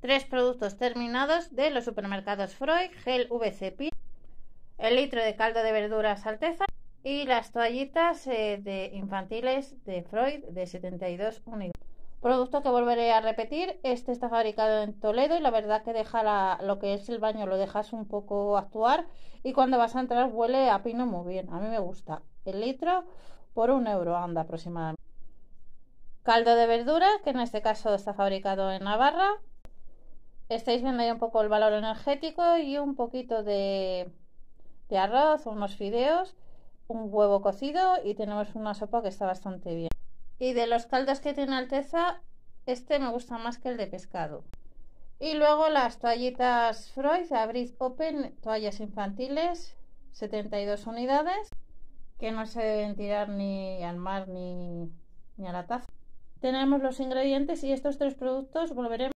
Tres productos terminados de los supermercados Freud, gel VCP el litro de caldo de verduras Alteza y las toallitas eh, de infantiles de Freud de 72 unidades. Producto que volveré a repetir, este está fabricado en Toledo y la verdad que deja lo que es el baño, lo dejas un poco actuar y cuando vas a entrar huele a pino muy bien, a mí me gusta. El litro por un euro anda aproximadamente. Caldo de verdura, que en este caso está fabricado en Navarra, estáis viendo ahí un poco el valor energético y un poquito de, arroz, unos fideos, un huevo cocido y tenemos una sopa que está bastante bien. Y de los caldos que tiene Alteza, este me gusta más que el de pescado. Y luego las toallitas Freud, Abrid Open, toallas infantiles, 72 unidades, que no se deben tirar ni al mar ni, ni a la taza. Tenemos los ingredientes y estos tres productos volveremos.